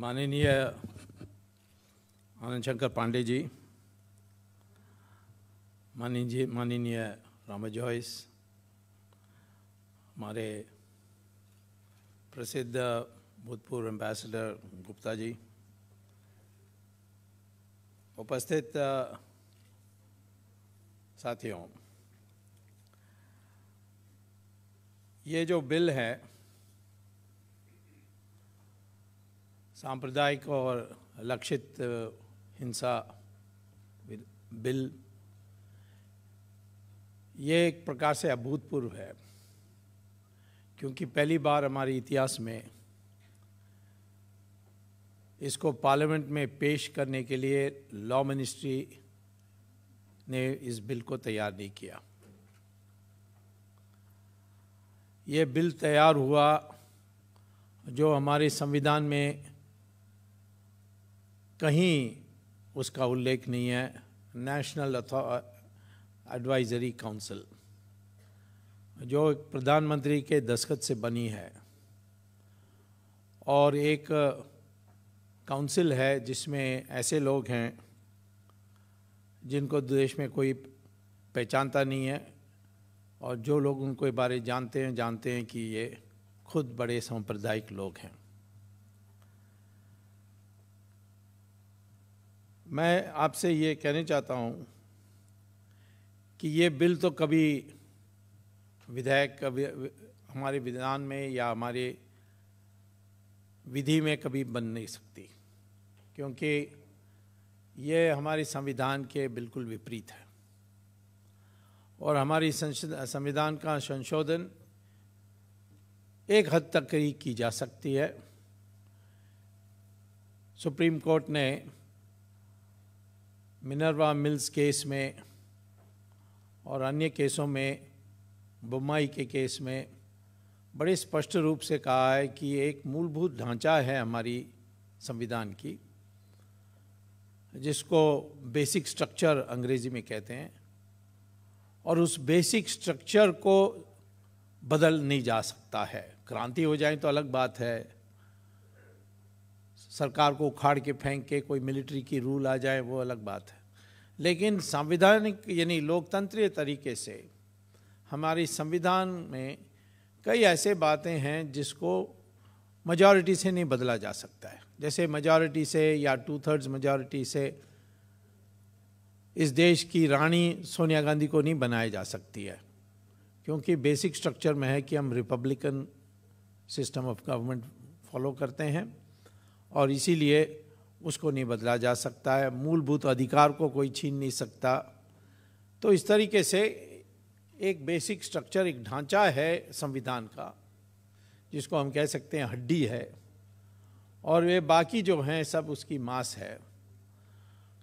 माननीय आनंद शंकर पांडे जी माननीय माननीय राम जॉयस हमारे प्रसिद्ध भूतपूर्व एम्बेसडर गुप्ता जी उपस्थित साथियों ये जो बिल है सांप्रदायिक और लक्षित हिंसा बिल ये एक प्रकार से अभूतपूर्व है क्योंकि पहली बार हमारे इतिहास में इसको पार्लियामेंट में पेश करने के लिए लॉ मिनिस्ट्री ने इस बिल को तैयार नहीं किया ये बिल तैयार हुआ जो हमारे संविधान में कहीं उसका उल्लेख नहीं है नेशनल एडवाइजरी काउंसिल जो प्रधानमंत्री के दस्खत से बनी है और एक काउंसिल है जिसमें ऐसे लोग हैं जिनको देश में कोई पहचानता नहीं है और जो लोग उनको बारे जानते हैं जानते हैं कि ये खुद बड़े सांप्रदायिक लोग हैं मैं आपसे ये कहने चाहता हूँ कि ये बिल तो कभी विधायक कभी हमारे विधान में या हमारे विधि में कभी बन नहीं सकती क्योंकि ये हमारे संविधान के बिल्कुल विपरीत है और हमारी संविधान का संशोधन एक हद तक ही की जा सकती है सुप्रीम कोर्ट ने मिनरवा मिल्स केस में और अन्य केसों में बुमाई के केस में बड़े स्पष्ट रूप से कहा है कि एक मूलभूत ढांचा है हमारी संविधान की जिसको बेसिक स्ट्रक्चर अंग्रेजी में कहते हैं और उस बेसिक स्ट्रक्चर को बदल नहीं जा सकता है क्रांति हो जाए तो अलग बात है सरकार को उखाड़ के फेंक के कोई मिलिट्री की रूल आ जाए वो अलग बात है लेकिन संविधानिक यानी लोकतंत्रीय तरीके से हमारी संविधान में कई ऐसे बातें हैं जिसको मजॉरिटी से नहीं बदला जा सकता है जैसे मजॉरिटी से या टू थर्ड्स मजॉरिटी से इस देश की रानी सोनिया गांधी को नहीं बनाया जा सकती है क्योंकि बेसिक स्ट्रक्चर में है कि हम republican system of government follow करते हैं और इसीलिए उसको नहीं बदला जा सकता है मूलभूत अधिकार को कोई छीन नहीं सकता तो इस तरीके से एक बेसिक स्ट्रक्चर एक ढांचा है संविधान का जिसको हम कह सकते हैं हड्डी है और वे बाकी जो हैं सब उसकी मांस है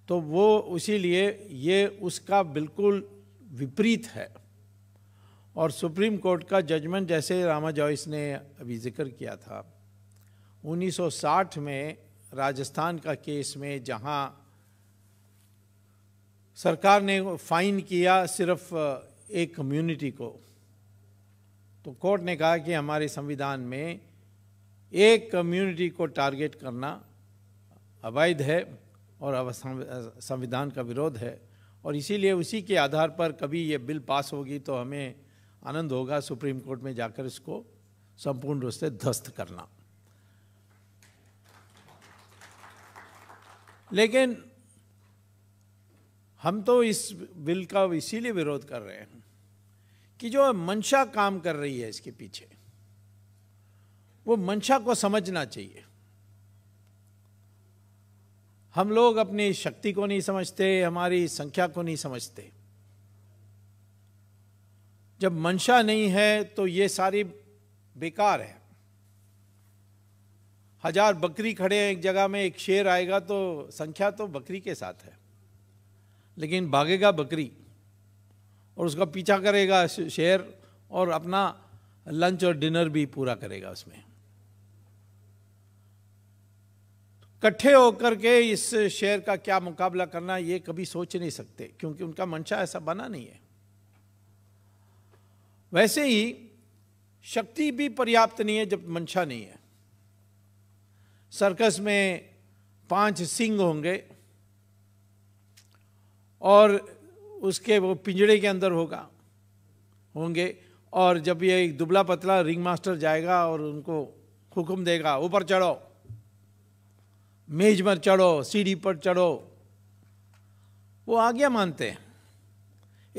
तो वो उसीलिए ये उसका बिल्कुल विपरीत है और सुप्रीम कोर्ट का जजमेंट जैसे रामा जॉयस ने अभी जिक्र किया था 1960 में राजस्थान का केस में जहां सरकार ने फाइन किया सिर्फ एक कम्युनिटी को तो कोर्ट ने कहा कि हमारे संविधान में एक कम्युनिटी को टारगेट करना अवैध है और संविधान का विरोध है और इसीलिए उसी के आधार पर कभी ये बिल पास होगी तो हमें आनंद होगा सुप्रीम कोर्ट में जाकर इसको संपूर्ण रूप से ध्वस्त करना लेकिन हम तो इस बिल का इसीलिए विरोध कर रहे हैं कि जो मंशा काम कर रही है इसके पीछे वो मंशा को समझना चाहिए हम लोग अपनी शक्ति को नहीं समझते हमारी संख्या को नहीं समझते जब मंशा नहीं है तो ये सारी बेकार है हजार बकरी खड़े हैं एक जगह में एक शेर आएगा तो संख्या तो बकरी के साथ है लेकिन भागेगा बकरी और उसका पीछा करेगा शेर और अपना लंच और डिनर भी पूरा करेगा उसमें कट्ठे होकर के इस शेर का क्या मुकाबला करना ये कभी सोच नहीं सकते क्योंकि उनका मंशा ऐसा बना नहीं है वैसे ही शक्ति भी पर्याप्त नहीं है जब मंशा नहीं है सर्कस में पांच सिंह होंगे और उसके वो पिंजड़े के अंदर होगा होंगे और जब ये एक दुबला पतला रिंग मास्टर जाएगा और उनको हुक्म देगा ऊपर चढ़ो मेज पर चढ़ो सीढ़ी पर चढ़ो वो आज्ञा मानते हैं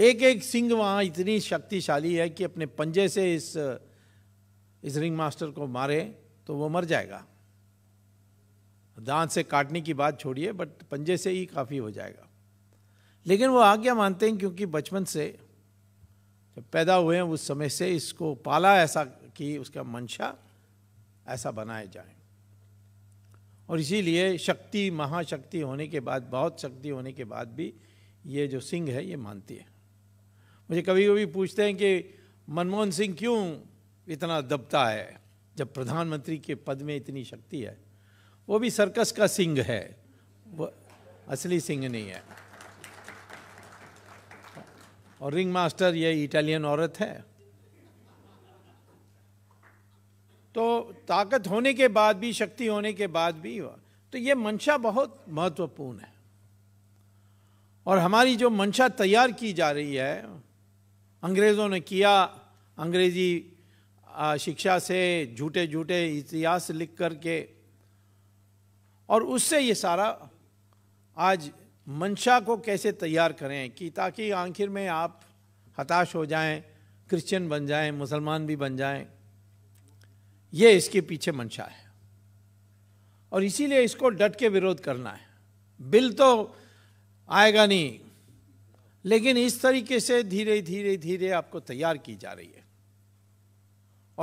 एक एक सिंह वहाँ इतनी शक्तिशाली है कि अपने पंजे से इस इस रिंग मास्टर को मारे तो वो मर जाएगा दांत से काटने की बात छोड़िए बट पंजे से ही काफ़ी हो जाएगा लेकिन वो आज्ञा मानते हैं क्योंकि बचपन से जब पैदा हुए हैं उस समय से इसको पाला ऐसा कि उसका मंशा ऐसा बनाए जाए और इसीलिए शक्ति महाशक्ति होने के बाद बहुत शक्ति होने के बाद भी ये जो सिंह है ये मानती है मुझे कभी कभी पूछते हैं कि मनमोहन सिंह क्यों इतना दबता है जब प्रधानमंत्री के पद में इतनी शक्ति है वो भी सर्कस का सिंह है वो असली सिंह नहीं है और रिंग मास्टर ये इटालियन औरत है तो ताकत होने के बाद भी शक्ति होने के बाद भी तो ये मंशा बहुत महत्वपूर्ण है और हमारी जो मंशा तैयार की जा रही है अंग्रेज़ों ने किया अंग्रेजी शिक्षा से झूठे झूठे इतिहास लिख करके और उससे ये सारा आज मंशा को कैसे तैयार करें कि ताकि आखिर में आप हताश हो जाएं क्रिश्चियन बन जाएं मुसलमान भी बन जाएं ये इसके पीछे मंशा है और इसीलिए इसको डट के विरोध करना है बिल तो आएगा नहीं लेकिन इस तरीके से धीरे धीरे धीरे आपको तैयार की जा रही है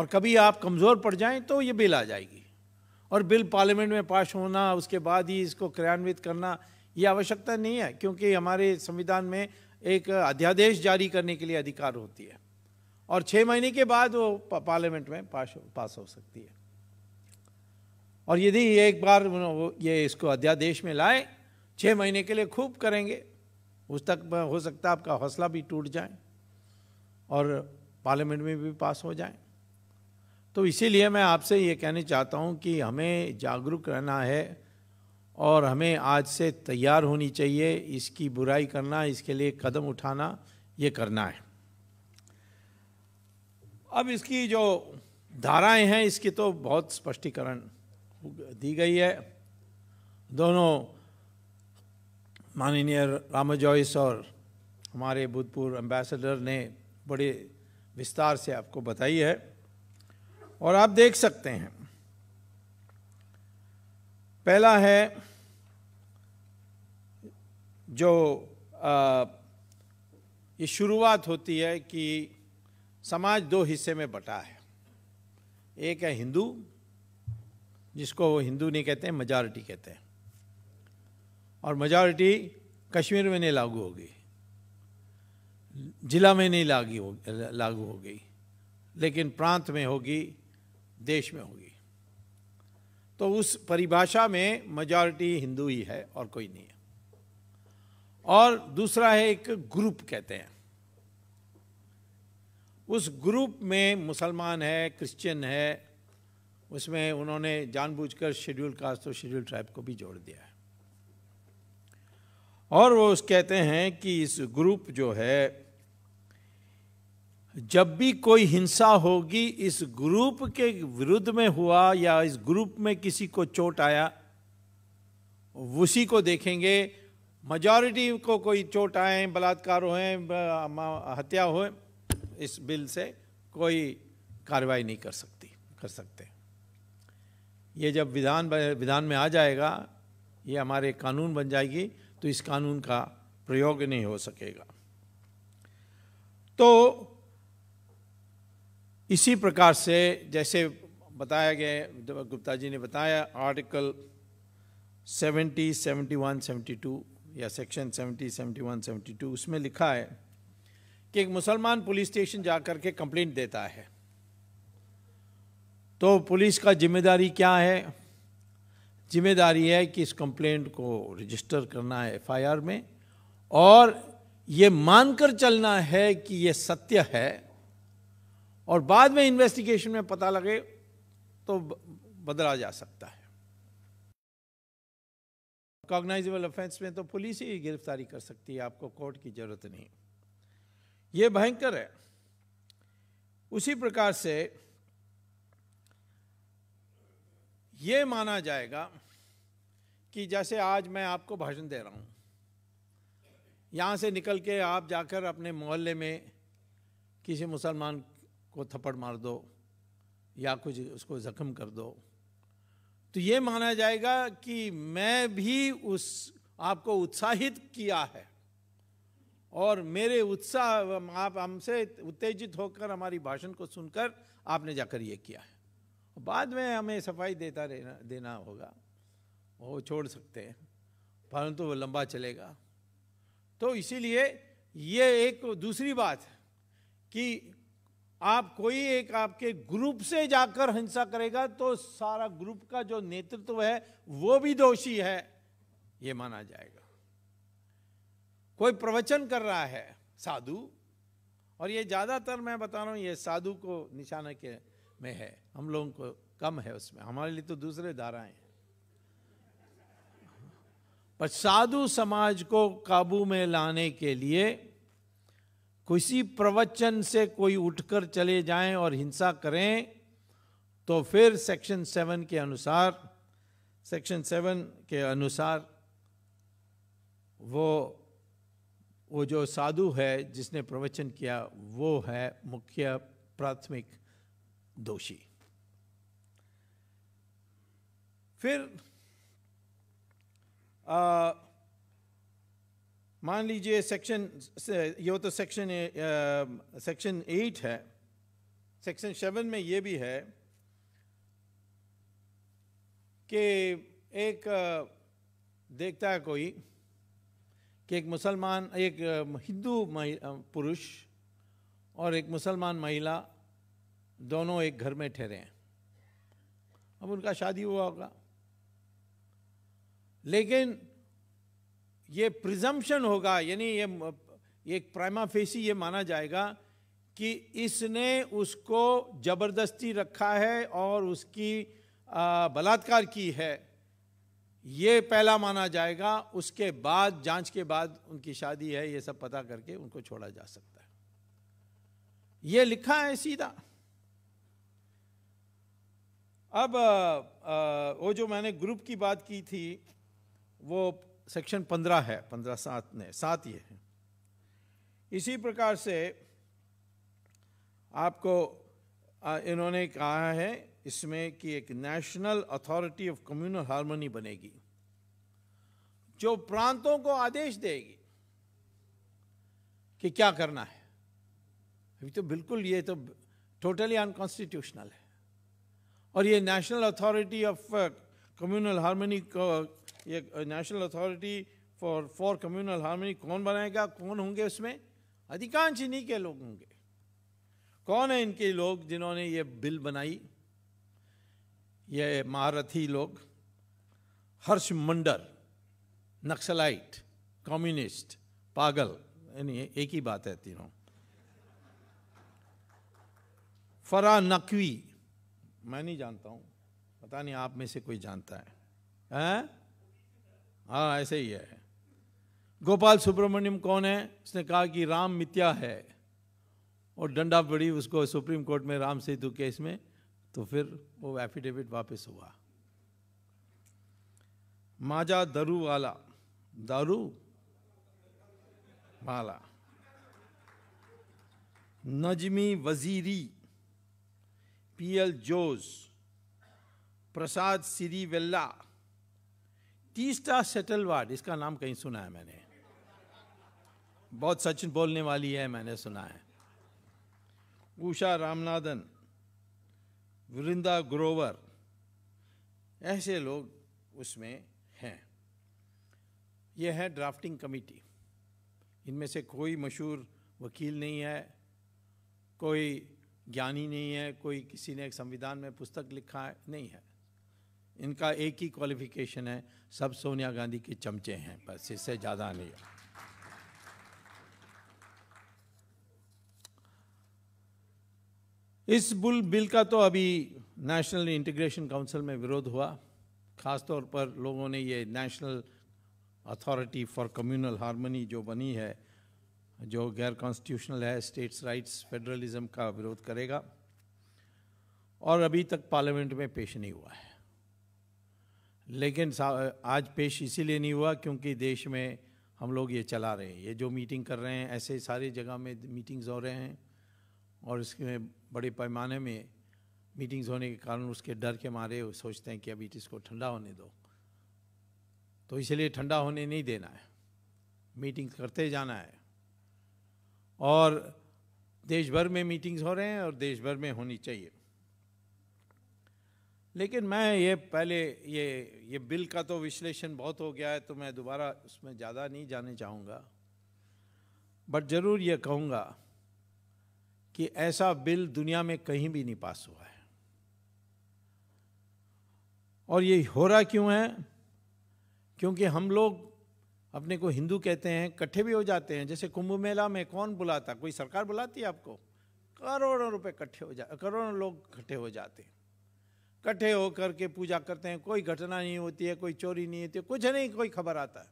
और कभी आप कमज़ोर पड़ जाएं तो ये बिल आ जाएगी और बिल पार्लियामेंट में पास होना उसके बाद ही इसको क्रियान्वित करना ये आवश्यकता नहीं है क्योंकि हमारे संविधान में एक अध्यादेश जारी करने के लिए अधिकार होती है और छः महीने के बाद वो पार्लियामेंट में पास पास हो सकती है और यदि एक बार ये इसको अध्यादेश में लाए छः महीने के लिए खूब करेंगे उस तक हो सकता है आपका हौसला भी टूट जाए और पार्लियामेंट में भी पास हो जाए तो इसीलिए मैं आपसे ये कहना चाहता हूँ कि हमें जागरूक रहना है और हमें आज से तैयार होनी चाहिए इसकी बुराई करना इसके लिए कदम उठाना ये करना है अब इसकी जो धाराएं हैं इसकी तो बहुत स्पष्टीकरण दी गई है दोनों माननीय रामा जॉयस और हमारे भूतपूर्व एम्बेसडर ने बड़े विस्तार से आपको बताई है और आप देख सकते हैं पहला है जो आ, ये शुरुआत होती है कि समाज दो हिस्से में बटा है एक है हिंदू जिसको वो हिंदू नहीं कहते हैं मजारिटी कहते हैं और मजारिटी कश्मीर में नहीं लागू होगी जिला में नहीं लागू हो लागू हो गई लेकिन प्रांत में होगी देश में होगी तो उस परिभाषा में मेजॉरिटी हिंदू ही है और कोई नहीं है और दूसरा है एक ग्रुप कहते हैं उस ग्रुप में मुसलमान है क्रिश्चियन है उसमें उन्होंने जानबूझकर शेड्यूल कास्ट और शेड्यूल ट्राइब को भी जोड़ दिया है और वो उस कहते हैं कि इस ग्रुप जो है जब भी कोई हिंसा होगी इस ग्रुप के विरुद्ध में हुआ या इस ग्रुप में किसी को चोट आया उसी को देखेंगे मजॉरिटी को कोई चोट आए बलात्कार हो हत्या हो इस बिल से कोई कार्रवाई नहीं कर सकती कर सकते ये जब विधान विधान में आ जाएगा ये हमारे कानून बन जाएगी तो इस कानून का प्रयोग नहीं हो सकेगा तो इसी प्रकार से जैसे बताया गया गुप्ता जी ने बताया आर्टिकल 70, 71, 72 या सेक्शन 70, 71, 72 उसमें लिखा है कि एक मुसलमान पुलिस स्टेशन जाकर के कंप्लेंट देता है तो पुलिस का जिम्मेदारी क्या है जिम्मेदारी है कि इस कंप्लेंट को रजिस्टर करना है एफआईआर में और ये मानकर चलना है कि ये सत्य है और बाद में इन्वेस्टिगेशन में पता लगे तो बदला जा सकता है कॉग्नाइजेबल ऑफेंस में तो पुलिस ही गिरफ्तारी कर सकती है आपको कोर्ट की जरूरत नहीं ये भयंकर है उसी प्रकार से ये माना जाएगा कि जैसे आज मैं आपको भाषण दे रहा हूं यहां से निकल के आप जाकर अपने मोहल्ले में किसी मुसलमान को थप्पड़ मार दो या कुछ उसको जख्म कर दो तो ये माना जाएगा कि मैं भी उस आपको उत्साहित किया है और मेरे उत्साह आप हमसे उत्तेजित होकर हमारी भाषण को सुनकर आपने जाकर ये किया है बाद में हमें सफाई देता रहना देना होगा वो छोड़ सकते हैं परंतु वो लंबा चलेगा तो इसीलिए ये एक दूसरी बात है कि आप कोई एक आपके ग्रुप से जाकर हिंसा करेगा तो सारा ग्रुप का जो नेतृत्व है वो भी दोषी है ये माना जाएगा कोई प्रवचन कर रहा है साधु और ये ज़्यादातर मैं बता रहा हूं ये साधु को निशाना के में है हम लोगों को कम है उसमें हमारे लिए तो दूसरे धाराएं हैं पर साधु समाज को काबू में लाने के लिए किसी प्रवचन से कोई उठकर चले जाएं और हिंसा करें तो फिर सेक्शन सेवन के अनुसार सेक्शन सेवन के अनुसार वो वो जो साधु है जिसने प्रवचन किया वो है मुख्य प्राथमिक दोषी फिर आ, मान लीजिए सेक्शन ये तो सेक्शन सेक्शन एट है सेक्शन सेवन में ये भी है कि एक देखता है कोई कि एक मुसलमान एक हिंदू पुरुष और एक मुसलमान महिला दोनों एक घर में ठहरे हैं अब उनका शादी हुआ होगा लेकिन ये प्रिजम्पन होगा यानी ये एक प्राइमा फेसी ये माना जाएगा कि इसने उसको जबरदस्ती रखा है और उसकी बलात्कार की है ये पहला माना जाएगा उसके बाद जांच के बाद उनकी शादी है ये सब पता करके उनको छोड़ा जा सकता है ये लिखा है सीधा अब आ, आ, वो जो मैंने ग्रुप की बात की थी वो सेक्शन पंद्रह है पंद्रह सात ने सात ये है इसी प्रकार से आपको इन्होंने कहा है इसमें कि एक national authority of communal harmony बनेगी जो प्रांतों को आदेश देगी कि क्या करना है अभी तो बिल्कुल ये तो टोटली अनकॉन्स्टिट्यूशनल है और ये national authority of communal harmony ये national authority for for communal harmony कौन बनाएगा कौन होंगे उसमें अधिकांश इन्हीं के लोग होंगे कौन है इनके लोग जिन्होंने ये बिल बनाई ये महारथी लोग हर्ष मंडर नक्सलाइट कम्युनिस्ट पागल यानी एक ही बात है तीनों फरा नकवी मैं नहीं जानता हूं पता नहीं आप में से कोई जानता है, है? हाँ ऐसे ही है गोपाल सुब्रमण्यम कौन है उसने कहा कि राम मिथ्या है और डंडा पड़ी उसको सुप्रीम कोर्ट में राम सेतु केस में तो फिर वो एफिडेविट वापस हुआ माजा दरु वाला दारू वाला नजमी वजीरी पीएल जोस प्रसाद सिरी वेल्ला तीसरा सेटल वार्ड इसका नाम कहीं सुना है मैंने बहुत सच बोलने वाली है मैंने सुना है उषा रामनाथन वृंदा ग्रोवर ऐसे लोग उसमें हैं यह है ड्राफ्टिंग कमेटी इनमें से कोई मशहूर वकील नहीं है कोई ज्ञानी नहीं है कोई किसी ने एक संविधान में पुस्तक लिखा है नहीं है इनका एक ही क्वालिफिकेशन है सब सोनिया गांधी के चमचे हैं बस इससे ज़्यादा नहीं इस बुल बिल का तो अभी नेशनल इंटीग्रेशन काउंसिल में विरोध हुआ खासतौर पर लोगों ने ये national authority for communal harmony जो बनी है जो गैर कॉन्स्टिट्यूशनल है स्टेट्स राइट्स फेडरलिज्म का विरोध करेगा और अभी तक पार्लियामेंट में पेश नहीं हुआ है लेकिन आज पेश इसीलिए नहीं हुआ क्योंकि देश में हम लोग ये चला रहे हैं ये जो मीटिंग कर रहे हैं ऐसे सारी जगह में मीटिंग्स हो रहे हैं और इसमें बड़े पैमाने में मीटिंग्स होने के कारण उसके डर के मारे सोचते हैं कि अभी इसको ठंडा होने दो तो इसलिए ठंडा होने नहीं देना है मीटिंग्स करते जाना है और देश भर में मीटिंग्स हो रहे हैं और देश भर में होनी चाहिए लेकिन मैं ये पहले ये ये बिल का तो विश्लेषण बहुत हो गया है तो मैं दोबारा उसमें ज़्यादा नहीं जाने चाहूँगा बट ज़रूर ये कहूँगा कि ऐसा बिल दुनिया में कहीं भी नहीं पास हुआ है और ये हो रहा क्यों है क्योंकि हम लोग अपने को हिंदू कहते हैं इकट्ठे भी हो जाते हैं जैसे कुंभ मेला में कौन बुलाता कोई सरकार बुलाती है आपको करोड़ों रुपए इकट्ठे हो जा करोड़ों लोग इकट्ठे हो जाते हैं इकट्ठे होकर के पूजा करते हैं कोई घटना नहीं होती है कोई चोरी नहीं होती है कुछ नहीं कोई खबर आता है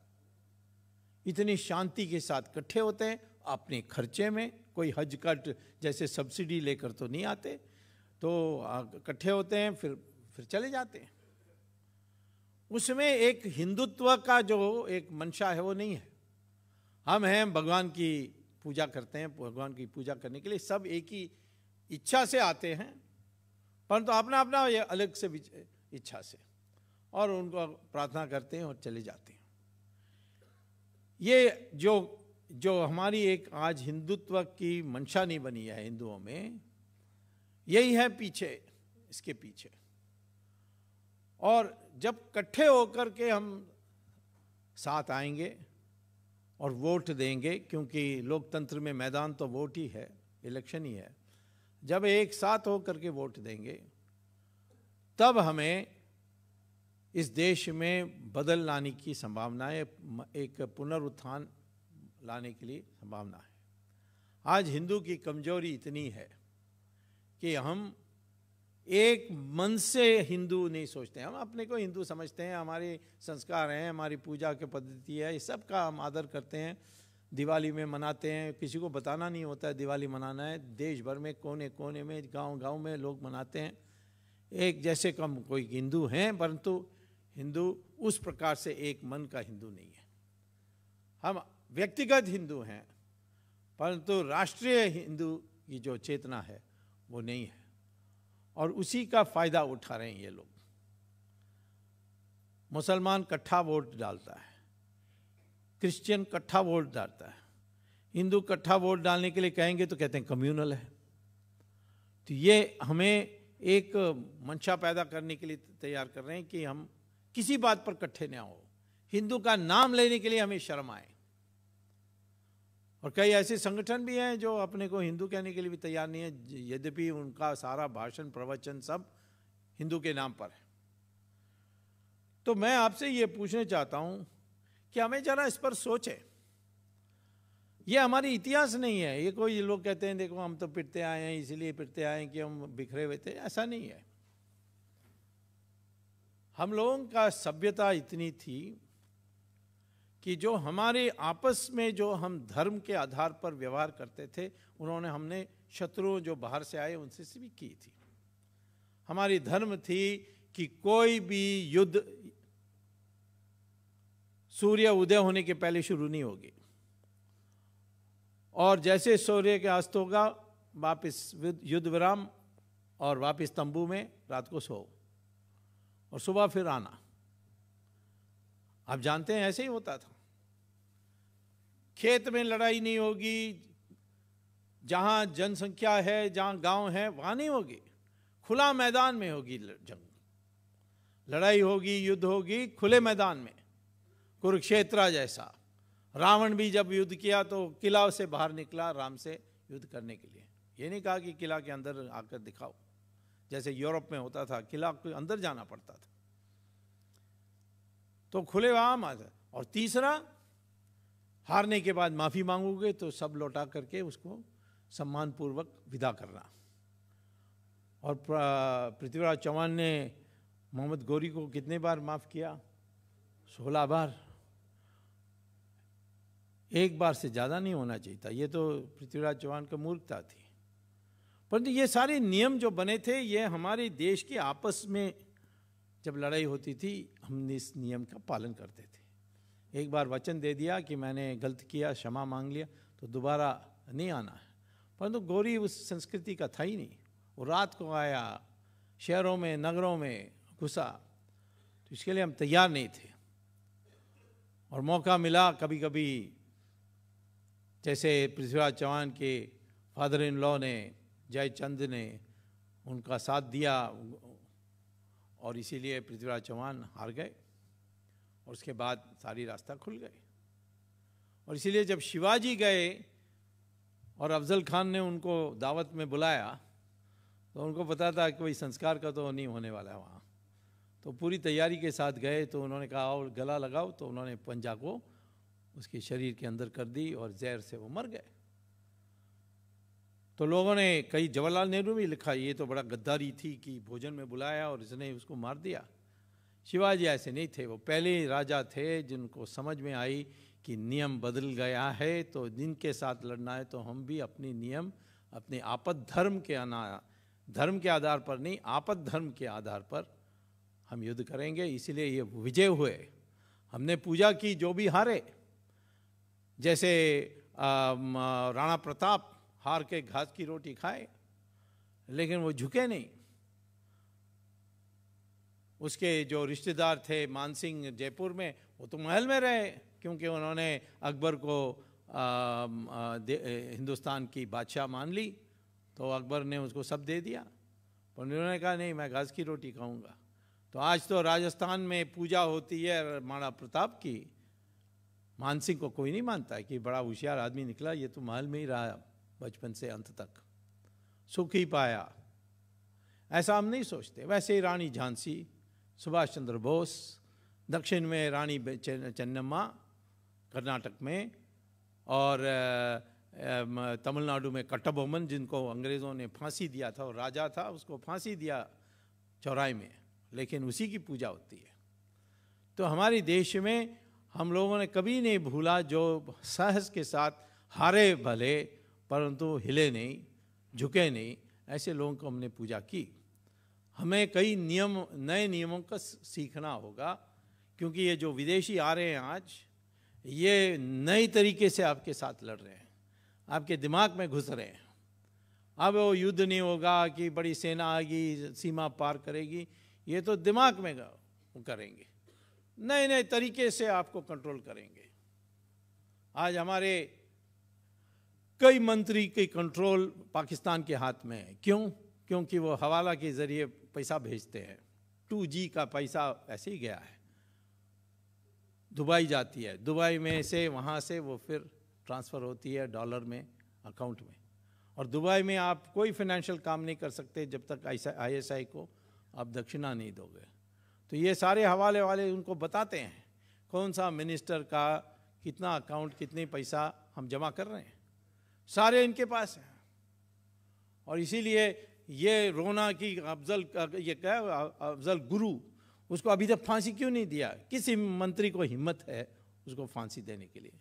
इतनी शांति के साथ इकट्ठे होते हैं अपने खर्चे में कोई हज कट जैसे सब्सिडी लेकर तो नहीं आते तो इकट्ठे होते हैं फिर फिर चले जाते हैं उसमें एक हिंदुत्व का जो एक मंशा है वो नहीं है हम हैं भगवान की पूजा करते हैं भगवान की पूजा करने के लिए सब एक ही इच्छा से आते हैं परंतु तो अपना अपना ये अलग से इच्छा से और उनको प्रार्थना करते हैं और चले जाते हैं ये जो जो हमारी एक आज हिंदुत्व की मंशा नहीं बनी है हिंदुओं में यही है पीछे इसके पीछे और जब इकट्ठे होकर के हम साथ आएंगे और वोट देंगे क्योंकि लोकतंत्र में मैदान तो वोट ही है इलेक्शन ही है जब एक साथ होकर के वोट देंगे तब हमें इस देश में बदल लाने की संभावना है एक पुनरुत्थान लाने के लिए संभावना है आज हिंदू की कमजोरी इतनी है कि हम एक मन से हिंदू नहीं सोचते हम अपने को हिंदू समझते हैं हमारे संस्कार हैं हमारी पूजा की पद्धति है इस सब का हम आदर करते हैं दिवाली में मनाते हैं किसी को बताना नहीं होता है दिवाली मनाना है देश भर में कोने कोने में गांव गांव में लोग मनाते हैं एक जैसे कम कोई हिंदू हैं परंतु हिंदू उस प्रकार से एक मन का हिंदू नहीं है हम व्यक्तिगत हिंदू हैं परंतु राष्ट्रीय हिंदू की जो चेतना है वो नहीं है और उसी का फ़ायदा उठा रहे हैं ये लोग मुसलमान कट्ठा वोट डालता है क्रिश्चियन कट्ठा वोट डालता है हिंदू कट्ठा वोट डालने के लिए कहेंगे तो कहते हैं कम्युनल है तो ये हमें एक मंशा पैदा करने के लिए तैयार कर रहे हैं कि हम किसी बात पर कट्ठे ना हो हिंदू का नाम लेने के लिए हमें शर्म आए और कई ऐसे संगठन भी हैं जो अपने को हिंदू कहने के लिए भी तैयार नहीं है यद्यपि उनका सारा भाषण प्रवचन सब हिंदू के नाम पर है तो मैं आपसे ये पूछना चाहता हूं कि हमें जरा इस पर सोचे ये हमारी इतिहास नहीं है ये कोई लोग कहते हैं देखो हम तो पिटते आए हैं इसीलिए पिटते आए हैं कि हम बिखरे हुए थे ऐसा नहीं है हम लोगों का सभ्यता इतनी थी कि जो हमारे आपस में जो हम धर्म के आधार पर व्यवहार करते थे उन्होंने हमने शत्रुओं जो बाहर से आए उनसे से भी की थी हमारी धर्म थी कि कोई भी युद्ध सूर्य उदय होने के पहले शुरू नहीं होगी और जैसे सूर्य के अस्त होगा वापस युद्ध विराम और वापस तंबू में रात को सो और सुबह फिर आना आप जानते हैं ऐसे ही होता था खेत में लड़ाई नहीं होगी जहां जनसंख्या है जहां गांव है वहां नहीं होगी खुला मैदान में होगी जंग लड़ाई होगी युद्ध होगी खुले मैदान में कुरुक्षेत्र जैसा रावण भी जब युद्ध किया तो किला से बाहर निकला राम से युद्ध करने के लिए ये नहीं कहा कि किला के अंदर आकर दिखाओ जैसे यूरोप में होता था किला को अंदर जाना पड़ता था तो खुले आम आता और तीसरा हारने के बाद माफी मांगोगे तो सब लौटा करके उसको सम्मानपूर्वक विदा करना और पृथ्वीराज चौहान ने मोहम्मद गौरी को कितने बार माफ़ किया सोलह बार एक बार से ज़्यादा नहीं होना चाहिए था ये तो पृथ्वीराज चौहान का मूर्खता थी परंतु ये सारे नियम जो बने थे ये हमारे देश के आपस में जब लड़ाई होती थी हम इस नियम का पालन करते थे एक बार वचन दे दिया कि मैंने गलत किया क्षमा मांग लिया तो दोबारा नहीं आना है परंतु गौरी उस संस्कृति का था ही नहीं वो रात को आया शहरों में नगरों में घुसा तो इसके लिए हम तैयार नहीं थे और मौका मिला कभी कभी जैसे पृथ्वीराज चौहान के फादर इन लॉ ने जयचंद ने उनका साथ दिया और इसीलिए पृथ्वीराज चौहान हार गए और उसके बाद सारी रास्ता खुल गए और इसीलिए जब शिवाजी गए और अफजल खान ने उनको दावत में बुलाया तो उनको पता था कि भाई संस्कार का तो नहीं होने वाला है वहाँ तो पूरी तैयारी के साथ गए तो उन्होंने कहा और गला लगाओ तो उन्होंने पंजा को उसके शरीर के अंदर कर दी और जहर से वो मर गए तो लोगों ने कई जवाहरलाल नेहरू भी लिखा ये तो बड़ा गद्दारी थी कि भोजन में बुलाया और इसने उसको मार दिया शिवाजी ऐसे नहीं थे वो पहले राजा थे जिनको समझ में आई कि नियम बदल गया है तो जिनके साथ लड़ना है तो हम भी अपने नियम अपने आपद धर्म के अना धर्म के आधार पर नहीं आपद धर्म के आधार पर हम युद्ध करेंगे इसीलिए ये विजय हुए हमने पूजा की जो भी हारे जैसे राणा प्रताप हार के घास की रोटी खाए लेकिन वो झुके नहीं उसके जो रिश्तेदार थे मानसिंह जयपुर में वो तो महल में रहे क्योंकि उन्होंने अकबर को हिंदुस्तान की बादशाह मान ली तो अकबर ने उसको सब दे दिया पर उन्होंने कहा नहीं मैं घास की रोटी खाऊंगा तो आज तो राजस्थान में पूजा होती है माणा प्रताप की मानसिंह को कोई नहीं मानता है कि बड़ा होशियार आदमी निकला ये तो महल में ही रहा बचपन से अंत तक सुख ही पाया ऐसा हम नहीं सोचते वैसे ही रानी झांसी सुभाष चंद्र बोस दक्षिण में रानी चन्नम्मा कर्नाटक में और तमिलनाडु में कट्टबोमन जिनको अंग्रेज़ों ने फांसी दिया था और राजा था उसको फांसी दिया चौराहे में लेकिन उसी की पूजा होती है तो हमारे देश में हम लोगों ने कभी नहीं भूला जो साहस के साथ हारे भले परंतु हिले नहीं झुके नहीं ऐसे लोगों को हमने पूजा की हमें कई नियम नए नियमों का सीखना होगा क्योंकि ये जो विदेशी आ रहे हैं आज ये नए तरीके से आपके साथ लड़ रहे हैं आपके दिमाग में घुस रहे हैं अब वो युद्ध नहीं होगा कि बड़ी सेना आएगी सीमा पार करेगी ये तो दिमाग में करेंगे नए नए तरीके से आपको कंट्रोल करेंगे आज हमारे कई मंत्री के कंट्रोल पाकिस्तान के हाथ में है क्यों क्योंकि वो हवाला के ज़रिए पैसा भेजते हैं टू जी का पैसा ऐसे ही गया है दुबई जाती है दुबई में से वहाँ से वो फिर ट्रांसफ़र होती है डॉलर में अकाउंट में और दुबई में आप कोई फाइनेंशियल काम नहीं कर सकते जब तक आई एस आई को आप दक्षिणा नहीं दोगे तो ये सारे हवाले वाले उनको बताते हैं कौन सा मिनिस्टर का कितना अकाउंट कितने पैसा हम जमा कर रहे हैं सारे इनके पास हैं और इसीलिए ये रोना कि अफजल ये क्या अफजल गुरु उसको अभी तक फांसी क्यों नहीं दिया किसी मंत्री को हिम्मत है उसको फांसी देने के लिए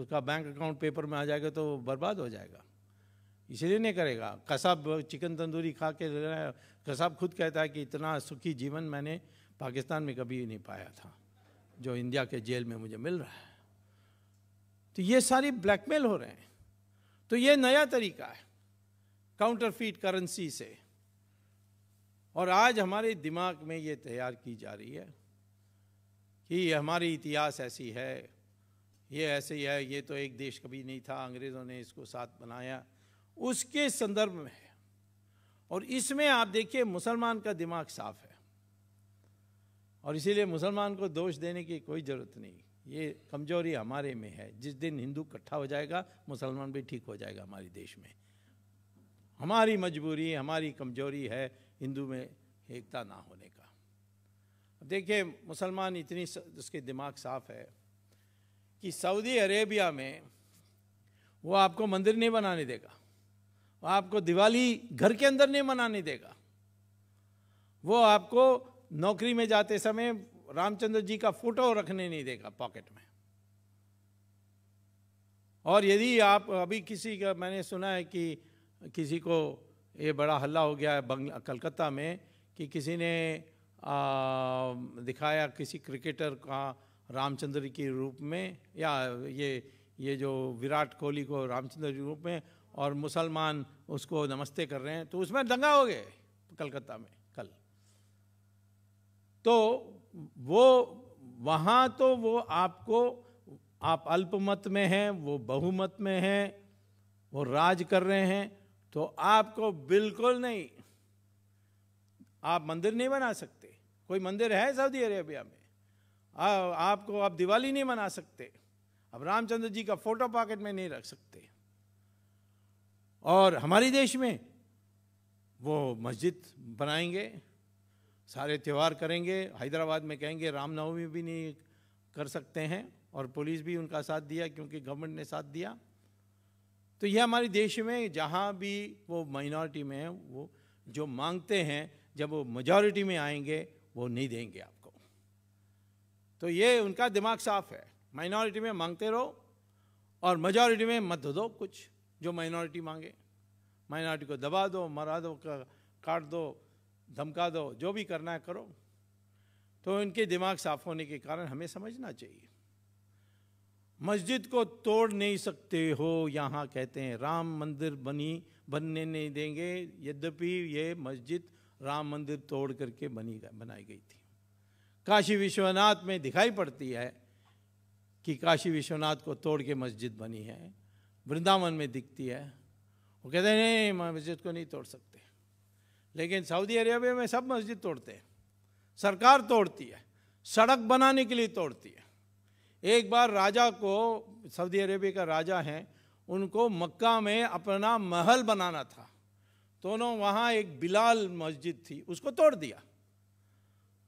उसका बैंक अकाउंट पेपर में आ जाएगा तो बर्बाद हो जाएगा इसीलिए नहीं करेगा कसाब चिकन तंदूरी खा के कसाब खुद कहता है कि इतना सुखी जीवन मैंने पाकिस्तान में कभी नहीं पाया था जो इंडिया के जेल में मुझे मिल रहा है तो ये सारी ब्लैकमेल हो रहे हैं तो ये नया तरीका है काउंटरफीट करेंसी से और आज हमारे दिमाग में ये तैयार की जा रही है कि हमारी इतिहास ऐसी है ये ऐसे ही है ये तो एक देश कभी नहीं था अंग्रेज़ों ने इसको साथ बनाया उसके संदर्भ में और इसमें आप देखिए मुसलमान का दिमाग साफ है और इसीलिए मुसलमान को दोष देने की कोई ज़रूरत नहीं ये कमजोरी हमारे में है जिस दिन हिंदू इकट्ठा हो जाएगा मुसलमान भी ठीक हो जाएगा हमारे देश में हमारी मजबूरी हमारी कमजोरी है हिंदू में एकता ना होने का देखिए मुसलमान इतनी उसके दिमाग साफ है कि सऊदी अरेबिया में वो आपको मंदिर नहीं बनाने देगा वो आपको दिवाली घर के अंदर नहीं मनाने देगा वो आपको नौकरी में जाते समय रामचंद्र जी का फोटो रखने नहीं देगा पॉकेट में और यदि आप अभी किसी का मैंने सुना है कि किसी को ये बड़ा हल्ला हो गया है बंगला कलकत्ता में कि किसी ने आ, दिखाया किसी क्रिकेटर का रामचंद्र के रूप में या ये ये जो विराट कोहली को रामचंद्र के रूप में और मुसलमान उसको नमस्ते कर रहे हैं तो उसमें दंगा हो गए कलकत्ता में तो वो वहाँ तो वो आपको आप अल्पमत में हैं वो बहुमत में हैं वो राज कर रहे हैं तो आपको बिल्कुल नहीं आप मंदिर नहीं बना सकते कोई मंदिर है सऊदी अरेबिया में आ, आपको आप दिवाली नहीं मना सकते अब रामचंद्र जी का फोटो पॉकेट में नहीं रख सकते और हमारे देश में वो मस्जिद बनाएंगे सारे त्यौहार करेंगे हैदराबाद में कहेंगे रामनवमी भी नहीं कर सकते हैं और पुलिस भी उनका साथ दिया क्योंकि गवर्नमेंट ने साथ दिया तो यह हमारे देश में जहाँ भी वो माइनॉरिटी में है वो जो मांगते हैं जब वो मेजॉरिटी में आएंगे वो नहीं देंगे आपको तो ये उनका दिमाग साफ है माइनॉरिटी में मांगते रहो और मेजॉरिटी में मत दो कुछ जो माइनॉरिटी मांगे माइनॉरिटी को दबा दो मरा दो काट दो धमका दो जो भी करना है करो तो इनके दिमाग साफ होने के कारण हमें समझना चाहिए मस्जिद को तोड़ नहीं सकते हो यहाँ कहते हैं राम मंदिर बनी बनने नहीं देंगे यद्यपि ये मस्जिद राम मंदिर तोड़ करके बनी बनाई गई थी काशी विश्वनाथ में दिखाई पड़ती है कि काशी विश्वनाथ को तोड़ के मस्जिद बनी है वृंदावन में दिखती है वो कहते हैं नहीं मस्जिद को नहीं तोड़ सकते लेकिन सऊदी अरेबिया में सब मस्जिद तोड़ते हैं सरकार तोड़ती है सड़क बनाने के लिए तोड़ती है एक बार राजा को सऊदी अरेबिया का राजा हैं उनको मक्का में अपना महल बनाना था तो उन्होंने वहाँ एक बिलाल मस्जिद थी उसको तोड़ दिया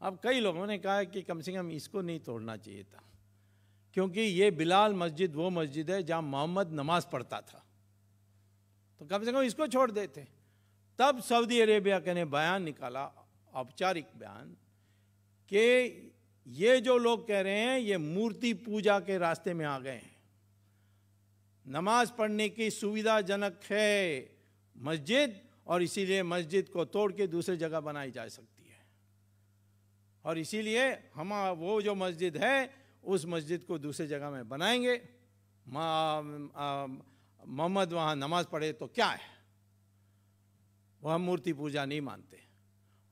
अब कई लोगों ने कहा कि कम से कम इसको नहीं तोड़ना चाहिए था क्योंकि ये बिलाल मस्जिद वो मस्जिद है जहाँ मोहम्मद नमाज पढ़ता था तो कम से कम इसको छोड़ देते तब सऊदी अरेबिया के ने बयान निकाला औपचारिक बयान कि ये जो लोग कह रहे हैं ये मूर्ति पूजा के रास्ते में आ गए हैं नमाज पढ़ने की सुविधाजनक है मस्जिद और इसीलिए मस्जिद को तोड़ के दूसरी जगह बनाई जा सकती है और इसीलिए हम वो जो मस्जिद है उस मस्जिद को दूसरी जगह में बनाएंगे मोहम्मद वहाँ नमाज पढ़े तो क्या है वो हम मूर्ति पूजा नहीं मानते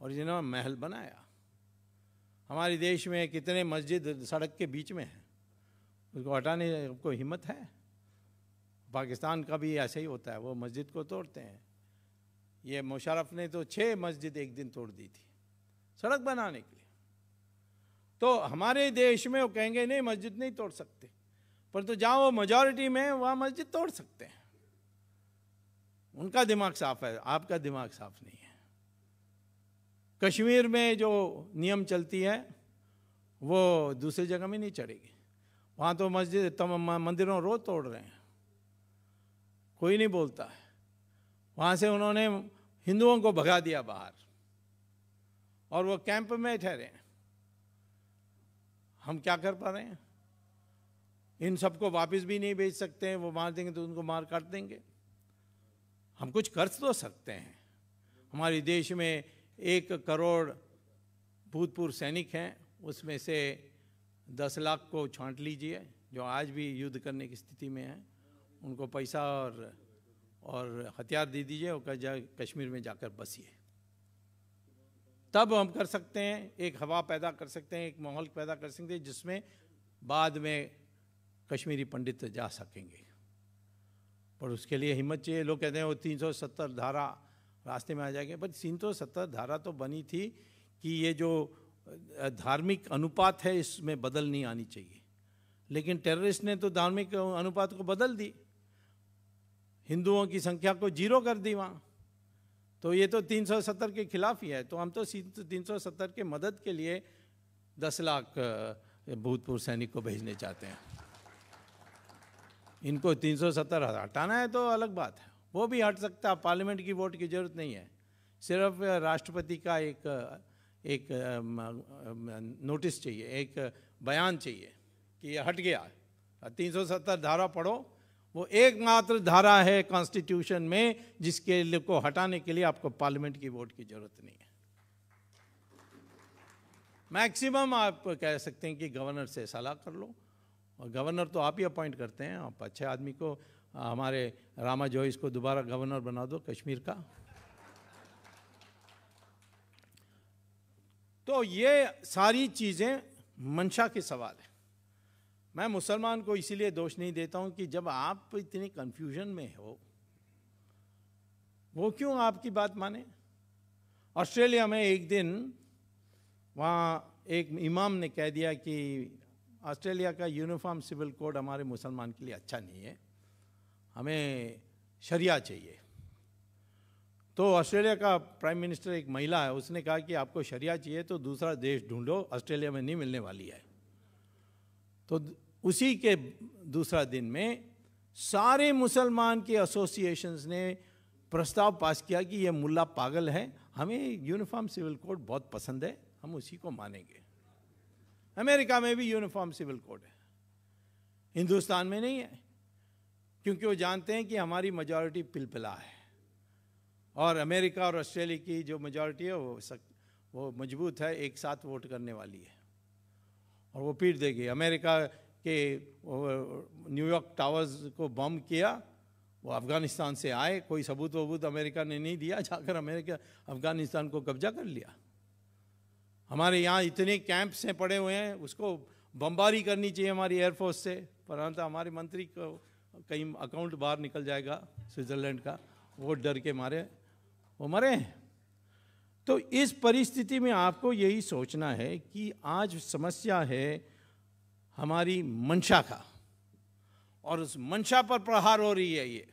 और जिन्होंने महल बनाया हमारे देश में कितने मस्जिद सड़क के बीच में हैं उसको हटाने को हिम्मत है पाकिस्तान का भी ऐसा ही होता है वो मस्जिद को तोड़ते हैं ये मुशरफ ने तो छः मस्जिद एक दिन तोड़ दी थी सड़क बनाने के लिए तो हमारे देश में वो कहेंगे नहीं मस्जिद नहीं तोड़ सकते पर तो जहाँ वो मेजॉरिटी में वहाँ मस्जिद तोड़ सकते हैं उनका दिमाग साफ है आपका दिमाग साफ नहीं है कश्मीर में जो नियम चलती है वो दूसरी जगह में नहीं चढ़ेगी वहाँ तो मस्जिद तम मंदिरों रोज तोड़ रहे हैं कोई नहीं बोलता है वहाँ से उन्होंने हिंदुओं को भगा दिया बाहर और वो कैंप में ठहरे हैं हम क्या कर पा रहे हैं इन सबको वापस भी नहीं भेज सकते हैं वो मार देंगे तो उनको मार काट देंगे हम कुछ कर तो सकते हैं हमारे देश में एक करोड़ भूतपूर्व सैनिक हैं उसमें से दस लाख को छांट लीजिए जो आज भी युद्ध करने की स्थिति में हैं उनको पैसा और और हथियार दे दीजिए और जा कश्मीर में जाकर बसिए तब हम कर सकते हैं एक हवा पैदा कर सकते हैं एक माहौल पैदा कर सकते हैं जिसमें बाद में कश्मीरी पंडित जा सकेंगे पर उसके लिए हिम्मत चाहिए लोग कहते हैं वो 370 धारा रास्ते में आ जाएंगे बट 370 धारा तो बनी थी कि ये जो धार्मिक अनुपात है इसमें बदल नहीं आनी चाहिए लेकिन टेररिस्ट ने तो धार्मिक अनुपात को बदल दी हिंदुओं की संख्या को जीरो कर दी वहाँ तो ये तो 370 के खिलाफ ही है तो हम तो 370 के मदद के लिए 10 लाख भूतपूर्व सैनिक को भेजने चाहते हैं इनको तीन सौ सत्तर हटाना है तो अलग बात है वो भी हट सकता है पार्लियामेंट की वोट की जरूरत नहीं है सिर्फ राष्ट्रपति का एक एक नोटिस चाहिए एक बयान चाहिए कि ये हट गया 370 धारा पढ़ो वो एकमात्र धारा है कॉन्स्टिट्यूशन में जिसके लिए को हटाने के लिए आपको पार्लियामेंट की वोट की जरूरत नहीं है मैक्सिमम आप कह सकते हैं कि गवर्नर से सलाह कर लो और गवर्नर तो आप ही अपॉइंट करते हैं आप अच्छे आदमी को हमारे रामा जोइस को दोबारा गवर्नर बना दो कश्मीर का तो ये सारी चीज़ें मंशा के सवाल है मैं मुसलमान को इसीलिए दोष नहीं देता हूं कि जब आप इतने कंफ्यूजन में हो वो क्यों आपकी बात माने ऑस्ट्रेलिया में एक दिन वहाँ एक इमाम ने कह दिया कि ऑस्ट्रेलिया का यूनिफॉर्म सिविल कोड हमारे मुसलमान के लिए अच्छा नहीं है हमें शरिया चाहिए तो ऑस्ट्रेलिया का प्राइम मिनिस्टर एक महिला है उसने कहा कि आपको शरिया चाहिए तो दूसरा देश ढूंढो ऑस्ट्रेलिया में नहीं मिलने वाली है तो उसी के दूसरा दिन में सारे मुसलमान के एसोसिएशंस ने प्रस्ताव पास किया कि यह मुल्ला पागल है हमें यूनिफॉर्म सिविल कोड बहुत पसंद है हम उसी को मानेंगे अमेरिका में भी यूनिफॉर्म सिविल कोड है हिंदुस्तान में नहीं है क्योंकि वो जानते हैं कि हमारी मेजॉरिटी पिलपिला है और अमेरिका और ऑस्ट्रेलिया की जो मेजॉरिटी है वो सक, वो मजबूत है एक साथ वोट करने वाली है और वो पीट देगी अमेरिका के न्यूयॉर्क टावर्स को बम किया वो अफ़गानिस्तान से आए कोई सबूत वबूत अमेरिका ने नहीं दिया जाकर अमेरिका अफ़गानिस्तान को कब्जा कर लिया हमारे यहाँ इतने कैंप्स हैं पड़े हुए हैं उसको बमबारी करनी चाहिए हमारी एयरफोर्स से परंतु हमारे मंत्री को कहीं अकाउंट बाहर निकल जाएगा स्विट्ज़रलैंड का वो डर के मारे वो मरे तो इस परिस्थिति में आपको यही सोचना है कि आज समस्या है हमारी मंशा का और उस मंशा पर प्रहार हो रही है ये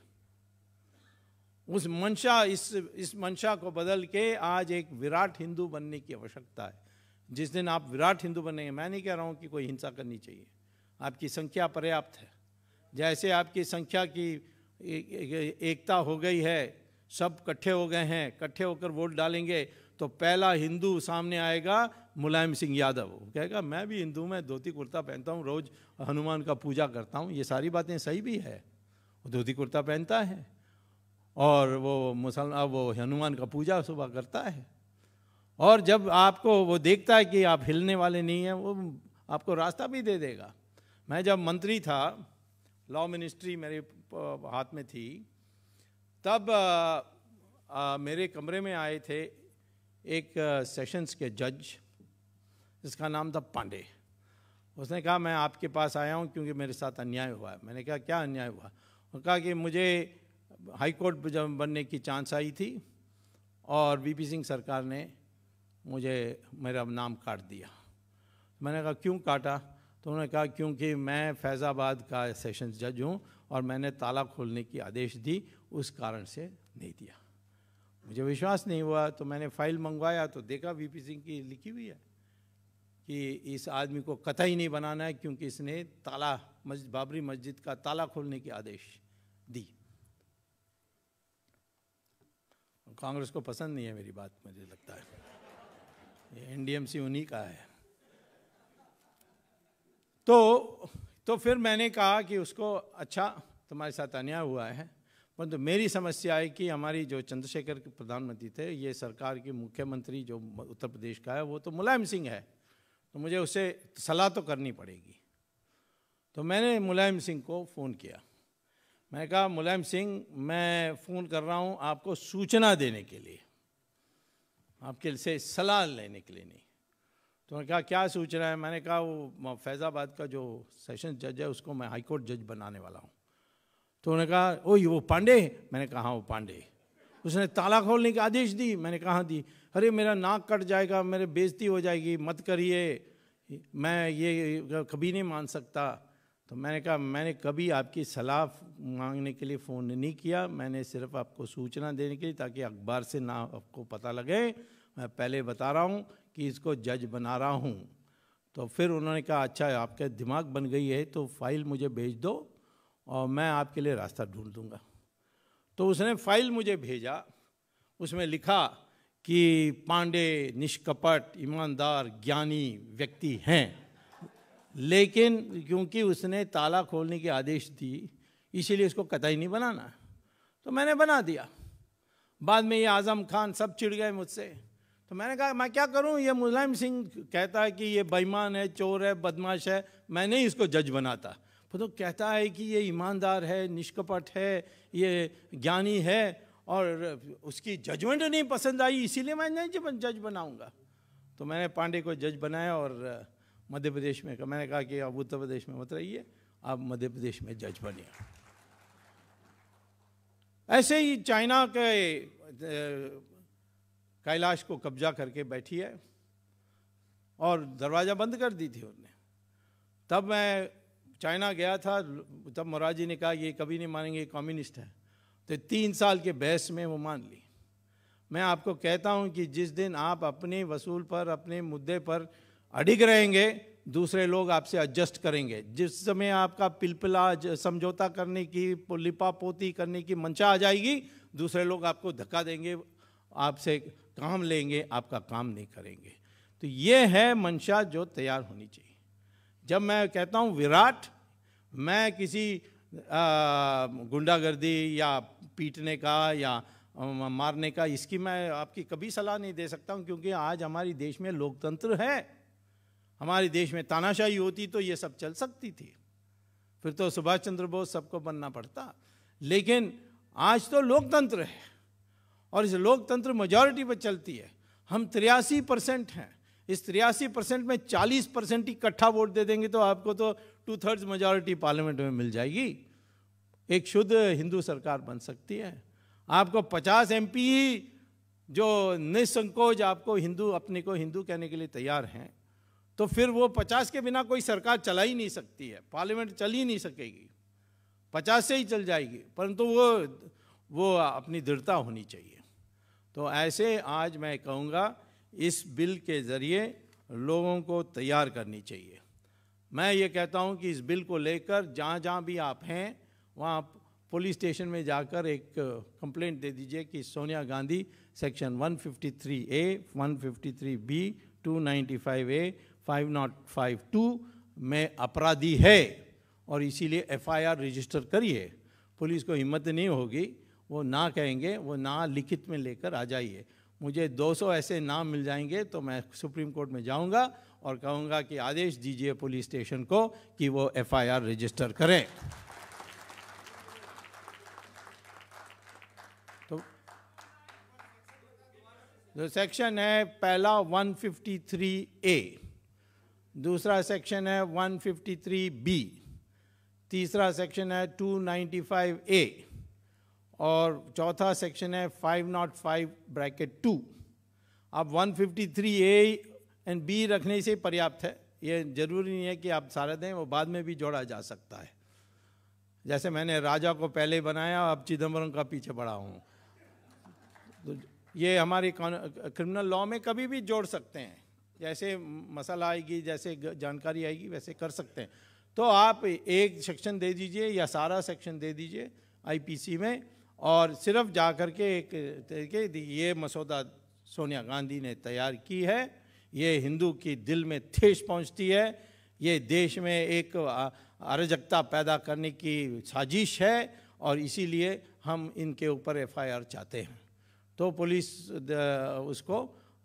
उस मंशा इस इस मंशा को बदल के आज एक विराट हिंदू बनने की आवश्यकता है जिस दिन आप विराट हिंदू बनेंगे मैं नहीं कह रहा हूँ कि कोई हिंसा करनी चाहिए आपकी संख्या पर्याप्त है जैसे आपकी संख्या की एकता हो गई है सब इकट्ठे हो गए हैं इकट्ठे होकर वोट डालेंगे तो पहला हिंदू सामने आएगा मुलायम सिंह यादव कहेगा मैं भी हिंदू मैं धोती कुर्ता पहनता हूँ रोज़ हनुमान का पूजा करता हूँ ये सारी बातें सही भी है वो धोती कुर्ता पहनता है और वो मुसलमान वो हनुमान का पूजा सुबह करता है और जब आपको वो देखता है कि आप हिलने वाले नहीं हैं वो आपको रास्ता भी दे देगा मैं जब मंत्री था लॉ मिनिस्ट्री मेरे हाथ में थी तब आ, आ, मेरे कमरे में आए थे एक सेशंस के जज जिसका नाम था पांडे उसने कहा मैं आपके पास आया हूँ क्योंकि मेरे साथ अन्याय हुआ है मैंने कहा क्या अन्याय हुआ उन्होंने कहा कि मुझे हाई कोर्ट जब बनने की चांस आई थी और बीपी सिंह सरकार ने मुझे मेरा नाम काट दिया मैंने कहा क्यों काटा तो उन्होंने कहा क्योंकि मैं फैज़ाबाद का सेशन जज हूँ और मैंने ताला खोलने की आदेश दी उस कारण से नहीं दिया मुझे विश्वास नहीं हुआ तो मैंने फाइल मंगवाया तो देखा वीपी सिंह की लिखी हुई है कि इस आदमी को कतई नहीं बनाना है क्योंकि इसने ताला मस्जिद बाबरी मस्जिद का ताला खोलने की आदेश दी कांग्रेस को पसंद नहीं है मेरी बात मुझे लगता है ये एनडीएमसी उन्हीं का है तो तो फिर मैंने कहा कि उसको अच्छा तुम्हारे साथ अन्याय हुआ है परंतु मेरी समस्या है कि हमारी जो चंद्रशेखर के प्रधानमंत्री थे ये सरकार की मुख्यमंत्री जो उत्तर प्रदेश का है वो तो मुलायम सिंह है तो मुझे उसे सलाह तो करनी पड़ेगी तो मैंने मुलायम सिंह को फ़ोन किया मैंने कहा मुलायम सिंह मैं फ़ोन कर रहा हूँ आपको सूचना देने के लिए आपके से सलाह लेने के लिए नहीं तो उन्होंने कहा क्या सूचना है मैंने कहा वो फैज़ाबाद का जो सेशन जज है उसको मैं हाईकोर्ट जज बनाने वाला हूँ तो उन्होंने कहा ओ वो पांडे मैंने कहा हाँ वो पांडे उसने ताला खोलने के आदेश दी मैंने कहा हाँ, दी अरे मेरा नाक कट जाएगा मेरे बेजती हो जाएगी मत करिए मैं ये कभी नहीं मान सकता तो मैंने कहा मैंने कभी आपकी सलाह मांगने के लिए फ़ोन नहीं किया मैंने सिर्फ आपको सूचना देने के लिए ताकि अखबार से ना आपको पता लगे मैं पहले बता रहा हूँ कि इसको जज बना रहा हूँ तो फिर उन्होंने कहा अच्छा आपका दिमाग बन गई है तो फाइल मुझे भेज दो और मैं आपके लिए रास्ता ढूंढ दूँगा तो उसने फाइल मुझे भेजा उसमें लिखा कि पांडे निष्कपट ईमानदार ज्ञानी व्यक्ति हैं लेकिन क्योंकि उसने ताला खोलने के आदेश दी इसीलिए उसको कतई नहीं बनाना तो मैंने बना दिया बाद में ये आज़म खान सब चिड़ गए मुझसे तो मैंने कहा मैं क्या करूं ये मुलायम सिंह कहता है कि ये बेईमान है चोर है बदमाश है मैं नहीं इसको जज बनाता तो कहता है कि ये ईमानदार है निष्कपट है ये ज्ञानी है और उसकी जजमेंट नहीं पसंद आई इसीलिए मैं नहीं जज बनाऊंगा तो मैंने पांडे को जज बनाया और मध्य प्रदेश में मैंने कहा कि आप उत्तर प्रदेश में मत रहिए आप मध्य प्रदेश में जज बनिए ऐसे ही चाइना के कैलाश को कब्जा करके बैठी है और दरवाज़ा बंद कर दी थी उन्होंने तब मैं चाइना गया था तब मोराजी ने कहा ये कभी नहीं मानेंगे कम्युनिस्ट है तो तीन साल के बहस में वो मान ली मैं आपको कहता हूँ कि जिस दिन आप अपने वसूल पर अपने मुद्दे पर अडिग रहेंगे दूसरे लोग आपसे एडजस्ट करेंगे जिस समय आपका पिलपिला समझौता करने की लिपा पोती करने की मंशा आ जाएगी दूसरे लोग आपको धक्का देंगे आपसे काम लेंगे आपका काम नहीं करेंगे तो ये है मंशा जो तैयार होनी चाहिए जब मैं कहता हूँ विराट मैं किसी गुंडागर्दी या पीटने का या मारने का इसकी मैं आपकी कभी सलाह नहीं दे सकता हूँ क्योंकि आज हमारी देश में लोकतंत्र है हमारे देश में तानाशाही होती तो ये सब चल सकती थी फिर तो सुभाष चंद्र बोस सबको बनना पड़ता लेकिन आज तो लोकतंत्र है और इस लोकतंत्र मेजोरिटी पर चलती है हम तिरासी परसेंट हैं इस तिरासी परसेंट में चालीस परसेंट इकट्ठा वोट दे देंगे तो आपको तो टू थर्ड्स मेजोरिटी पार्लियामेंट में मिल जाएगी एक शुद्ध हिंदू सरकार बन सकती है आपको पचास एम जो निसंकोच आपको हिंदू अपने को हिंदू कहने के लिए तैयार हैं तो फिर वो पचास के बिना कोई सरकार चला ही नहीं सकती है पार्लियामेंट चल ही नहीं सकेगी पचास से ही चल जाएगी परंतु वो वो अपनी दृढ़ता होनी चाहिए तो ऐसे आज मैं कहूँगा इस बिल के ज़रिए लोगों को तैयार करनी चाहिए मैं ये कहता हूँ कि इस बिल को लेकर जहाँ जहाँ भी आप हैं वहाँ पुलिस स्टेशन में जाकर एक कंप्लेंट दे दीजिए कि Sonia Gandhi section 153 A 153 B 295 A 5052 में अपराधी है और इसीलिए एफआईआर रजिस्टर करिए पुलिस को हिम्मत नहीं होगी वो ना कहेंगे वो ना लिखित में लेकर आ जाइए मुझे 200 ऐसे नाम मिल जाएंगे तो मैं सुप्रीम कोर्ट में जाऊंगा और कहूंगा कि आदेश दीजिए पुलिस स्टेशन को कि वो एफआईआर रजिस्टर करें तो जो सेक्शन है पहला 153 ए दूसरा सेक्शन है 153 बी तीसरा सेक्शन है 295 ए और चौथा सेक्शन है 505 ब्रैकेट टू आप 153 ए एंड बी रखने से पर्याप्त है ये जरूरी नहीं है कि आप सारा दें वो बाद में भी जोड़ा जा सकता है जैसे मैंने राजा को पहले बनाया अब चिदम्बरम का पीछे पड़ा हूँ तो ये हमारी क्रिमिनल लॉ में कभी भी जोड़ सकते हैं जैसे मसाला आएगी जैसे जानकारी आएगी वैसे कर सकते हैं तो आप एक सेक्शन दे दीजिए या सारा सेक्शन दे दीजिए आईपीसी में और सिर्फ जा कर के एक तरीके ये मसौदा सोनिया गांधी ने तैयार की है ये हिंदू की दिल में ठेस पहुंचती है ये देश में एक अराजकता पैदा करने की साजिश है और इसीलिए हम इनके ऊपर एफआईआर चाहते हैं तो पुलिस उसको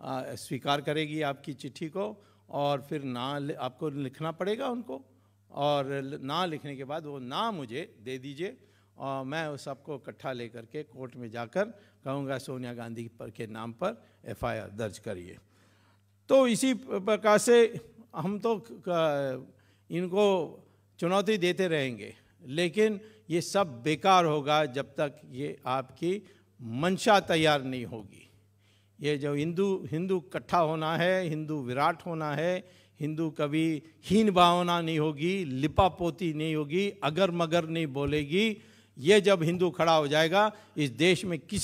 स्वीकार करेगी आपकी चिट्ठी को और फिर ना आपको लिखना पड़ेगा उनको और ना लिखने के बाद वो ना मुझे दे दीजिए और मैं उस सबको इकट्ठा लेकर के कोर्ट में जाकर कहूँगा सोनिया गांधी पर के नाम पर एफआईआर दर्ज करिए तो इसी प्रकार से हम तो इनको चुनौती देते रहेंगे लेकिन ये सब बेकार होगा जब तक ये आपकी मंशा तैयार नहीं होगी ये जो हिंदू हिंदू इकट्ठा होना है हिंदू विराट होना है हिंदू कभी हीन भावना नहीं होगी लिपापोती नहीं होगी अगर मगर नहीं बोलेगी ये जब हिंदू खड़ा हो जाएगा इस देश में किसी